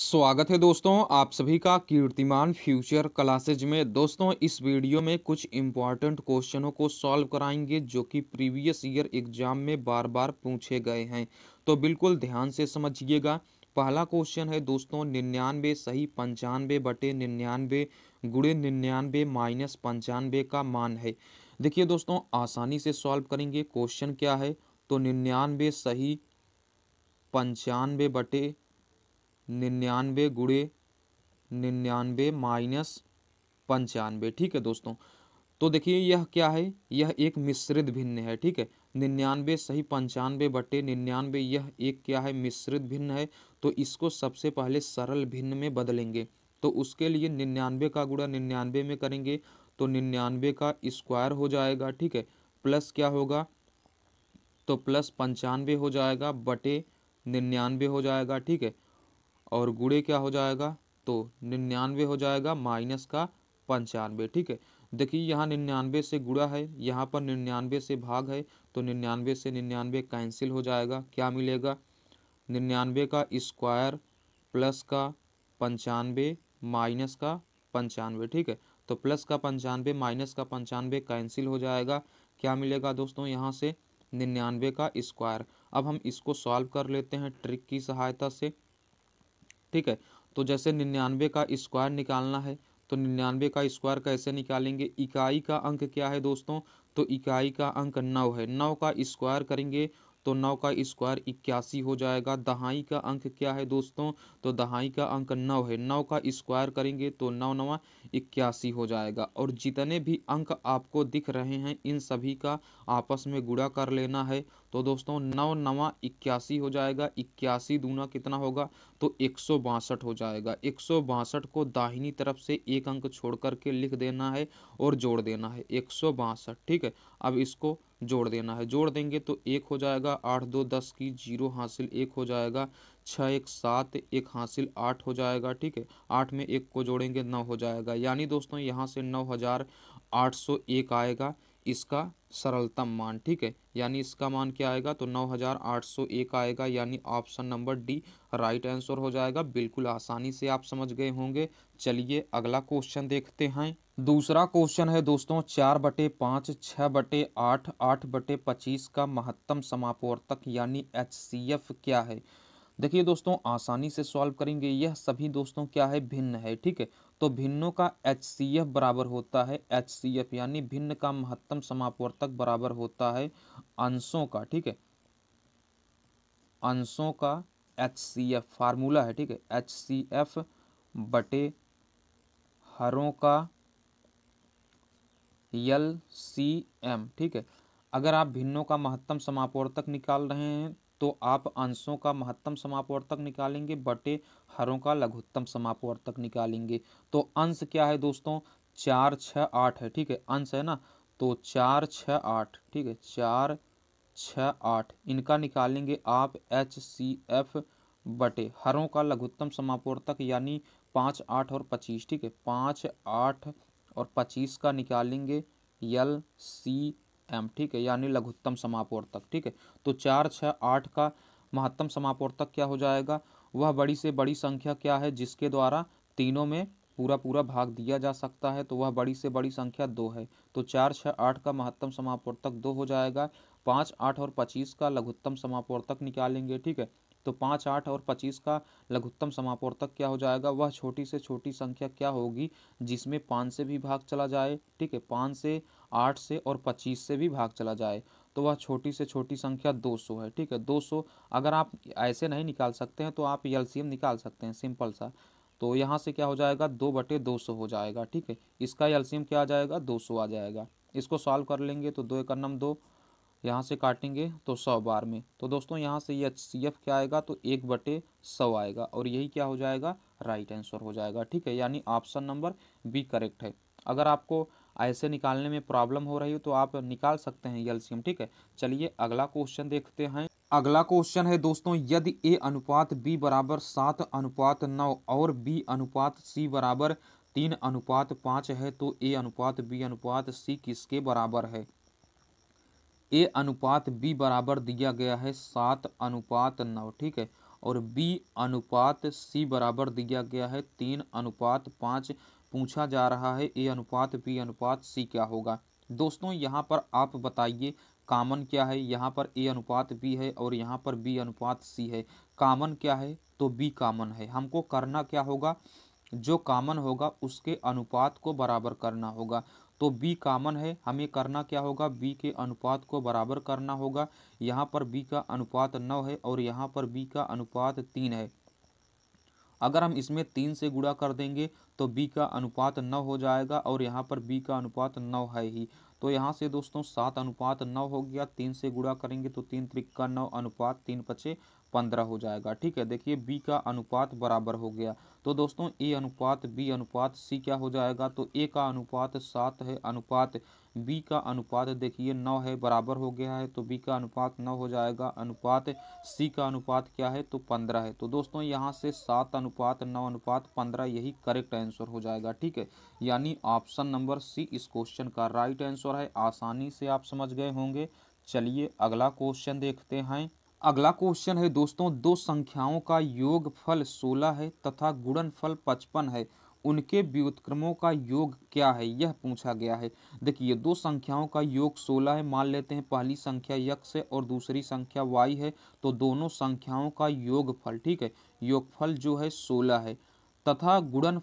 स्वागत है दोस्तों आप सभी का कीर्तिमान फ्यूचर क्लासेज में दोस्तों इस वीडियो में कुछ इम्पॉर्टेंट क्वेश्चनों को सॉल्व कराएंगे जो कि प्रीवियस ईयर एग्जाम में बार बार पूछे गए हैं तो बिल्कुल ध्यान से समझिएगा पहला क्वेश्चन है दोस्तों निन्यानवे सही पंचानवे बटे निन्यानवे गुड़े निन्यानवे माइनस पंचानवे का मान है देखिए दोस्तों आसानी से सॉल्व करेंगे क्वेश्चन क्या है तो निन्यानवे सही पंचानवे बटे निन्यानवे गुड़े निन्यानवे माइनस पंचानवे ठीक है दोस्तों तो देखिए यह क्या है यह एक मिश्रित भिन्न है ठीक है निन्यानवे सही पंचानवे बटे निन्यानवे यह एक क्या है मिश्रित भिन्न है तो इसको सबसे पहले सरल भिन्न में बदलेंगे तो उसके लिए निन्यानवे का गुड़ा निन्यानवे में करेंगे तो निन्यानवे का स्क्वायर हो जाएगा ठीक है प्लस क्या होगा तो प्लस पंचानवे हो जाएगा बटे निन्यानवे हो जाएगा ठीक है और गुड़े क्या हो जाएगा तो निन्यानवे हो जाएगा माइनस का पंचानवे ठीक है देखिए यहाँ निन्यानवे से गुड़ा है यहाँ पर निन्यानवे से भाग है तो निन्यानवे से निन्यानवे कैंसिल हो जाएगा क्या मिलेगा निन्यानवे का स्क्वायर प्लस का पंचानवे माइनस का पंचानवे ठीक है तो प्लस का पंचानवे माइनस का पंचानवे कैंसिल हो जाएगा क्या मिलेगा दोस्तों यहाँ से निन्यानवे का स्क्वायर अब हम इसको सॉल्व कर लेते हैं ट्रिक की सहायता से ठीक है तो जैसे निन्यानवे का स्क्वायर निकालना है तो निन्यानवे का स्क्वायर कैसे निकालेंगे इकाई का अंक क्या है दोस्तों तो इकाई का अंक नौ है नौ का स्क्वायर करेंगे तो नौ का स्क्वायर इक्यासी हो जाएगा दहाई का अंक क्या है दोस्तों तो दहाई का अंक नौ है नौ का स्क्वायर करेंगे तो नौ नवा इक्यासी हो जाएगा और जितने भी अंक आपको दिख रहे हैं इन सभी का आपस में गुड़ा कर लेना है तो दोस्तों नौ नवा इक्यासी हो जाएगा इक्यासी दूना कितना होगा तो एक सौ बासठ हो जाएगा एक सौ बासठ को दाहिनी तरफ से एक अंक छोड़ करके लिख देना है और जोड़ देना है एक सौ बासठ ठीक है अब इसको जोड़ देना है जोड़ देंगे तो एक हो जाएगा आठ दो दस की जीरो हासिल एक हो जाएगा छः एक सात एक हासिल आठ हो जाएगा ठीक है आठ में एक को जोड़ेंगे नौ हो जाएगा यानी दोस्तों यहाँ से नौ हज़ार आठ सौ एक आएगा इसका सरलतम मान ठीक है यानी इसका मान क्या आएगा तो 9801 आएगा यानी option number D right answer हो जाएगा बिल्कुल आसानी से आप समझ गए होंगे चलिए अगला क्वेश्चन देखते हैं दूसरा क्वेश्चन है दोस्तों चार बटे पाँच छः बटे आठ आठ बटे पच्चीस का महत्तम समापवर्तक यानी एच सी एफ क्या है देखिए दोस्तों आसानी से सॉल्व करेंगे यह सभी दोस्तों क्या है भिन्न है ठीक है तो भिन्नों का एच बराबर होता है एच यानी भिन्न का महत्तम समापवर्तक बराबर होता है अंशों का ठीक है अंशों का एच सी एफ फार्मूला है ठीक है एच सी एफ बटे हरों का यल सी एम ठीक है अगर आप भिन्नों का महत्तम समापवर्तक निकाल रहे हैं तो आप अंशों का महत्तम समापवर्तक निकालेंगे बटे हरों का लघुत्तम समापवर्तक निकालेंगे तो अंश क्या है दोस्तों चार छ आठ है ठीक है अंश है ना तो चार छ आठ ठीक है चार छ आठ इनका निकालेंगे आप एच सी एफ बटे हरों का लघुत्तम समापवर्तक यानी पाँच आठ और पच्चीस ठीक है पाँच आठ और पच्चीस का निकालेंगे यल सी एम ठीक है यानी लघुत्तम समापवर्तक ठीक है तो चार छः आठ का महत्तम समापवर्तक क्या हो जाएगा वह बड़ी से बड़ी संख्या क्या है जिसके द्वारा तीनों में पूरा पूरा भाग दिया जा सकता है तो वह बड़ी से बड़ी संख्या दो है तो चार छः आठ का महत्तम समापवर्तक दो हो जाएगा पाँच आठ और पच्चीस का लघुत्तम समापवर्तक निकालेंगे ठीक है तो पाँच आठ और पच्चीस का लघुत्तम समापवर्तक क्या हो जाएगा वह छोटी से छोटी संख्या क्या होगी जिसमें पाँच से भी भाग चला जाए ठीक है पाँच से आठ से और पच्चीस से भी भाग चला जाए तो वह छोटी से छोटी संख्या 200 है ठीक है 200 अगर आप ऐसे नहीं निकाल सकते हैं तो आप एल निकाल सकते हैं सिंपल सा तो यहाँ से क्या हो जाएगा दो बटे दो सौ हो जाएगा ठीक है इसका एल क्या आ जाएगा दो सौ आ जाएगा इसको सॉल्व कर लेंगे तो दो एक नम दो यहाँ से काटेंगे तो सौ बार में तो दोस्तों यहाँ से ये एच सी एफ क्या आएगा तो एक बटे सौ आएगा और यही क्या हो जाएगा राइट आंसर हो जाएगा ठीक है यानी ऑप्शन नंबर बी करेक्ट है अगर आपको ऐसे निकालने में प्रॉब्लम हो रही हो तो आप निकाल सकते हैं एलसीएम ठीक है चलिए अगला क्वेश्चन देखते हैं अगला क्वेश्चन है दोस्तों यदि ए अनुपात बी बराबर सात अनुपात नौ और बी अनुपात सी बराबर तीन अनुपात पाँच है तो ए अनुपात बी अनुपात सी किसके बराबर है ए अनुपात बी बराबर दिया गया है सात अनुपात नौ ठीक है और बी अनुपात सी बराबर दिया गया है तीन अनुपात पाँच पूछा जा रहा है ए अनुपात बी अनुपात सी क्या होगा दोस्तों यहाँ पर आप बताइए कामन क्या है यहाँ पर ए अनुपात बी है और यहाँ पर बी अनुपात सी है कामन क्या है तो बी कामन है हमको करना क्या होगा जो कामन होगा उसके अनुपात को बराबर करना होगा तो b कामन है हमें करना क्या होगा b के अनुपात को बराबर करना होगा यहाँ पर b का अनुपात नौ है और यहाँ पर b का अनुपात तीन है अगर हम इसमें तीन से गुणा कर देंगे तो b का अनुपात नौ हो जाएगा और यहाँ पर b का अनुपात नौ है ही तो यहाँ से दोस्तों सात अनुपात नौ हो गया तीन से गुणा करेंगे तो तीन त्रिक्का नौ अनुपात तीन पचे पंद्रह हो जाएगा ठीक है देखिए बी का अनुपात बराबर हो गया तो दोस्तों ए अनुपात बी अनुपात सी क्या हो जाएगा तो ए का अनुपात सात है अनुपात बी का अनुपात देखिए नौ है बराबर हो गया है तो बी का अनुपात नौ हो जाएगा अनुपात सी का अनुपात क्या है तो पंद्रह है तो दोस्तों यहाँ से सात अनुपात नौ अनुपात पंद्रह यही करेक्ट आंसर हो जाएगा ठीक है यानी ऑप्शन नंबर सी इस क्वेश्चन का राइट आंसर है आसानी से आप समझ गए होंगे चलिए अगला क्वेश्चन देखते हैं अगला क्वेश्चन है दोस्तों दो संख्याओं का योग फल सोलह है तथा फल पचपन है उनके व्युत्क्रमों का योग क्या है यह पूछा गया है देखिए दो संख्याओं का योग सोलह है मान लेते हैं पहली संख्या यक्ष है और दूसरी संख्या वाई है तो दोनों संख्याओं का योग फल ठीक है योग फल जो है सोलह है तथा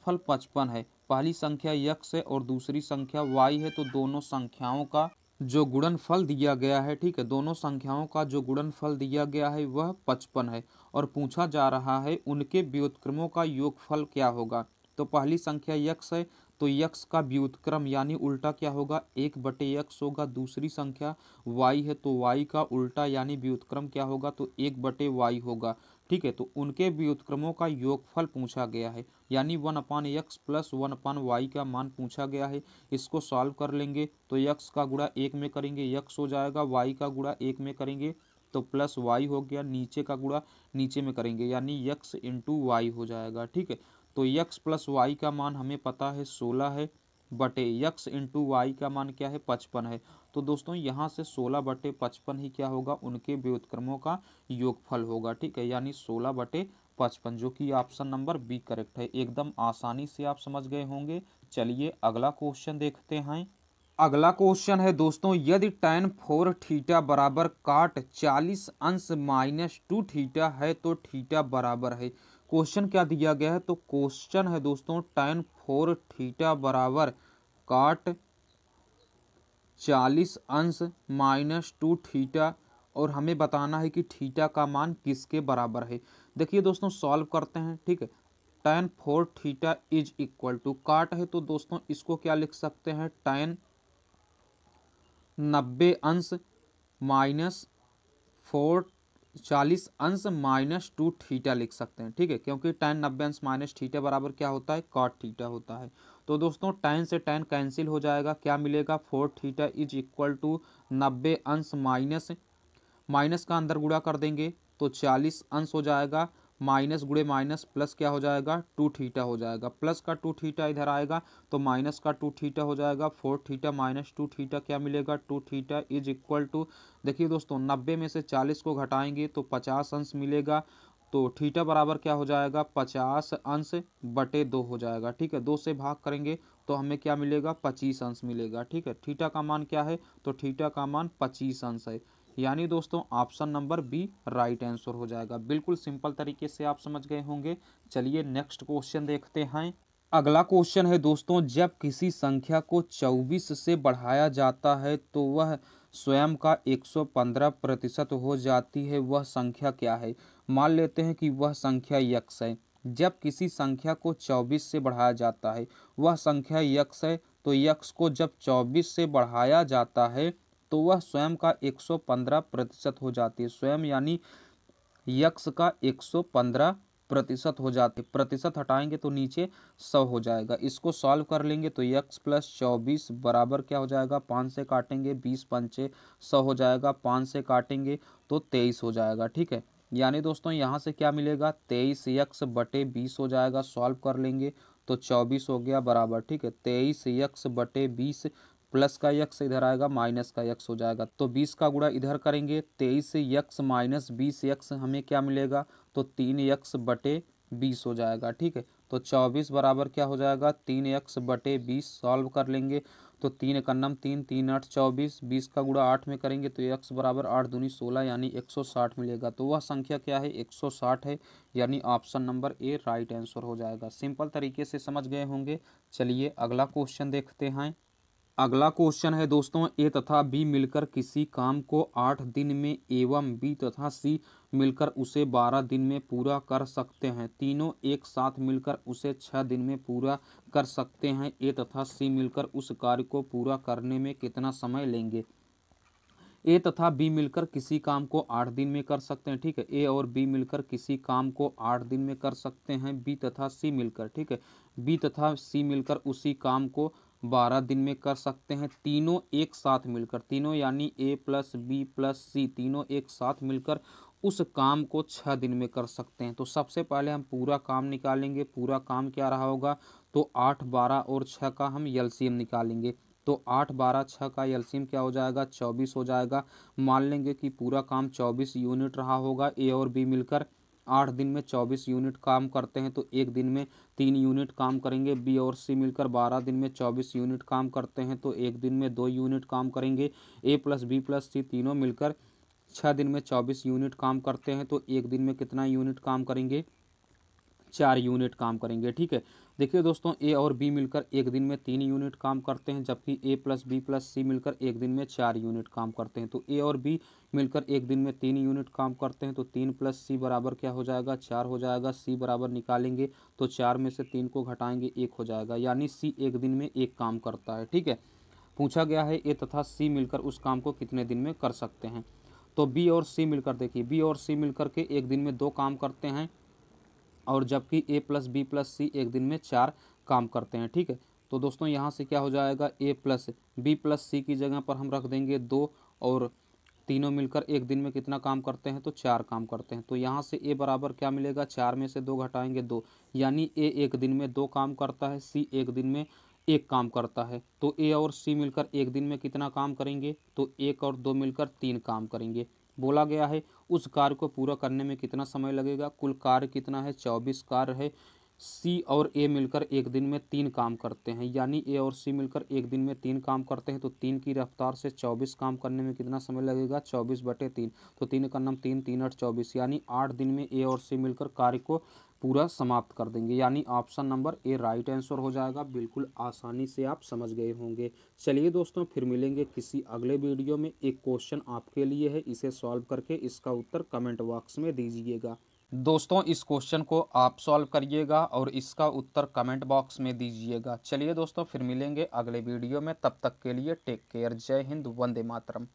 फल पचपन है पहली संख्या यक्ष है और दूसरी संख्या वाई है तो दोनों संख्याओं का जो गुणनफल दिया गया है ठीक है दोनों संख्याओं का जो गुणनफल दिया गया है वह पचपन है और पूछा जा रहा है उनके व्युतक्रमों का योगफल क्या होगा तो पहली संख्या यक्ष है तो यक्ष का व्युतक्रम यानी उल्टा क्या होगा एक बटे यक्ष होगा दूसरी संख्या वाई है तो वाई का उल्टा यानी व्युतक्रम क्या होगा तो एक बटे वाई होगा ठीक है तो उनके व्युतक्रमों का योगफल पूछा गया है यानी one upon x plus one upon y का मान पूछा गया है इसको सॉल्व कर लेंगे तो यक्स का गुड़ा एक में करेंगे यक्स हो जाएगा वाई का गुड़ा एक में करेंगे तो प्लस वाई हो गया नीचे का गुड़ा नीचे में करेंगे यानी यक्स इंटू वाई हो जाएगा ठीक है तो यक्स प्लस वाई का मान हमें पता है सोलह है बटे यक्स इंटू वाई का मान क्या है पचपन है तो दोस्तों यहाँ से सोलह बटे पचपन ही क्या होगा उनके व्युतक्रमों का योगफल होगा ठीक है यानी सोलह बटे पचपन जो कि ऑप्शन नंबर बी करेक्ट है एकदम आसानी से आप समझ गए होंगे चलिए अगला क्वेश्चन देखते हैं अगला क्वेश्चन है दोस्तों यदि टेन फोर थीटा बराबर काट चालीस अंश माइनस टू थीटा है तो थीटा बराबर है क्वेश्चन क्या दिया गया है तो क्वेश्चन है दोस्तों टेन फोर थीटा बराबर काट चालीस अंश माइनस टू थीटा और हमें बताना है कि थीटा का मान किसके बराबर है देखिए दोस्तों सॉल्व करते हैं ठीक है tan four theta is equal to cot है तो दोस्तों इसको क्या लिख सकते हैं टेन नब्बे अंश माइनस फोर चालीस अंश माइनस टू थीटा लिख सकते हैं ठीक है क्योंकि टेन नब्बे अंश माइनस थीटा बराबर क्या होता है कॉट थीटा होता है तो दोस्तों टेन से टेन कैंसिल हो जाएगा क्या मिलेगा four theta is equal to नब्बे अंश माइनस माइनस का अंदर गुड़ा कर देंगे तो चालीस अंश हो जाएगा माइनस गुड़े माइनस प्लस क्या हो जाएगा टू थीटा हो जाएगा प्लस का टू थीटा इधर आएगा तो माइनस का टू थीटा हो जाएगा four theta minus two theta क्या मिलेगा two theta is equal to देखिए दोस्तों नब्बे में से चालीस को घटाएंगे तो पचास अंश मिलेगा तो थीटा बराबर क्या हो जाएगा पचास अंश बटे दो हो जाएगा ठीक है दो से भाग करेंगे तो हमें क्या मिलेगा पच्चीस अंश मिलेगा ठीक है थीटा का मान क्या है तो थीटा का मान पच्चीस अंश है यानी दोस्तों option number B right answer हो जाएगा बिल्कुल सिंपल तरीके से आप समझ गए होंगे चलिए नेक्स्ट क्वेश्चन देखते हैं अगला क्वेश्चन है दोस्तों जब किसी संख्या को 24 से बढ़ाया जाता है तो वह स्वयं का 115 प्रतिशत हो जाती है वह संख्या क्या है मान लेते हैं कि वह संख्या यक्स है जब किसी संख्या को 24 से बढ़ाया जाता है वह संख्या यक्स है तो यक्स को जब 24 से बढ़ाया जाता है तो वह स्वयं का 115 प्रतिशत हो जाती है स्वयं यानी यक्ष का 115 प्रतिशत हो जाते प्रतिशत हटाएंगे तो नीचे सौ हो जाएगा इसको सॉल्व कर लेंगे तो यक्स प्लस चौबीस बराबर क्या हो जाएगा पाँच से काटेंगे बीस पंचे सौ हो जाएगा पाँच से काटेंगे तो तेईस हो जाएगा ठीक है यानी दोस्तों यहाँ से क्या मिलेगा तेईस यक्स बटे बीस हो जाएगा सॉल्व कर लेंगे तो चौबीस हो गया बराबर ठीक है तेईस यक्स बटे बीस प्लस का यक्स इधर आएगा माइनस का यक्स हो जाएगा तो बीस का गुड़ा इधर करेंगे तेईस यक्स माइनस बीस यक्स हमें क्या मिलेगा तो तीन यक्स बटे बीस हो जाएगा ठीक है तो चौबीस बराबर क्या हो जाएगा तीन यक्स बटे बीस सॉल्व कर लेंगे तो तीन इकन्नम तीन तीन आठ चौबीस बीस का गुड़ा आठ में करेंगे तो यक्स बराबर आठ दूनी सोलह यानी एक सौ साठ मिलेगा तो वह संख्या क्या है एक सौ साठ है यानी option number A right answer हो जाएगा सिंपल तरीके से समझ गए होंगे चलिए अगला क्वेश्चन देखते हैं अगला क्वेश्चन है दोस्तों ए तथा बी मिलकर किसी काम को आठ दिन में एवं बी तथा सी मिलकर उसे बारह दिन में पूरा कर सकते हैं तीनों एक साथ मिलकर उसे छः दिन में पूरा कर सकते हैं ए तथा सी मिलकर उस कार्य को पूरा करने में कितना समय लेंगे ए तथा बी मिलकर किसी काम को आठ दिन में कर सकते हैं ठीक है ए और बी मिलकर किसी काम को आठ दिन में कर सकते हैं बी तथा सी मिलकर ठीक है बी तथा सी मिलकर उसी काम को बारह दिन में कर सकते हैं तीनों एक साथ मिलकर तीनों यानी A plus B plus C तीनों एक साथ मिलकर उस काम को छः दिन में कर सकते हैं तो सबसे पहले हम पूरा काम निकालेंगे पूरा काम क्या रहा होगा तो आठ बारह और छः का हम एल निकालेंगे तो आठ बारह छः का एल क्या हो जाएगा चौबीस हो जाएगा मान लेंगे कि पूरा काम चौबीस यूनिट रहा होगा ए और बी मिलकर आठ दिन में चौबीस यूनिट काम करते हैं तो एक दिन में तीन यूनिट काम करेंगे बी और सी मिलकर बारह दिन में चौबीस यूनिट काम करते हैं तो एक दिन में दो यूनिट काम करेंगे A plus B plus C तीनों मिलकर छः दिन में चौबीस यूनिट काम करते हैं तो एक दिन में कितना यूनिट काम करेंगे चार यूनिट काम करेंगे ठीक है देखिए दोस्तों ए और बी मिलकर एक दिन में तीन यूनिट काम करते हैं जबकि A plus B plus C मिलकर एक दिन में चार यूनिट काम करते हैं तो ए और बी मिलकर एक दिन में तीन यूनिट काम करते हैं तो तीन प्लस सी बराबर क्या हो जाएगा चार हो जाएगा सी बराबर निकालेंगे तो चार में से तीन को घटाएंगे एक हो जाएगा यानी सी एक दिन में एक काम करता है ठीक है पूछा गया है ए तथा सी मिलकर उस काम को कितने दिन में कर सकते हैं तो बी और सी मिलकर देखिए बी और सी मिलकर के एक दिन में दो काम करते हैं और जबकि A plus B plus C एक दिन में चार काम करते हैं ठीक है तो दोस्तों यहाँ से क्या हो जाएगा A plus B plus C की जगह पर हम रख देंगे दो और तीनों मिलकर एक दिन में कितना काम करते हैं तो चार काम करते हैं तो यहाँ से ए बराबर क्या मिलेगा चार में से दो घटाएंगे दो यानी ए एक दिन में दो काम करता है सी एक दिन में एक काम करता है तो ए और सी मिलकर एक दिन में कितना काम करेंगे तो एक और दो मिलकर तीन काम करेंगे बोला गया है उस कार्य को पूरा करने में कितना समय लगेगा कुल कार्य कितना है चौबीस कार्य है सी और ए मिलकर एक दिन में तीन काम करते हैं यानी ए और सी मिलकर एक दिन में तीन काम करते हैं तो तीन की रफ्तार से चौबीस काम करने में कितना समय लगेगा चौबीस बटे तीन तो तीन का नाम तीन तीन आठ चौबीस यानी आठ दिन में ए और सी मिलकर कार्य को पूरा समाप्त कर देंगे यानी option number A right answer हो जाएगा बिल्कुल आसानी से आप समझ गए होंगे चलिए दोस्तों फिर मिलेंगे किसी अगले वीडियो में एक क्वेश्चन आपके लिए है इसे सॉल्व करके इसका उत्तर कमेंट बॉक्स में दीजिएगा दोस्तों इस क्वेश्चन को आप सॉल्व करिएगा और इसका उत्तर कमेंट बॉक्स में दीजिएगा चलिए दोस्तों फिर मिलेंगे अगले वीडियो में तब तक के लिए टेक केयर जय हिंद वंदे मातरम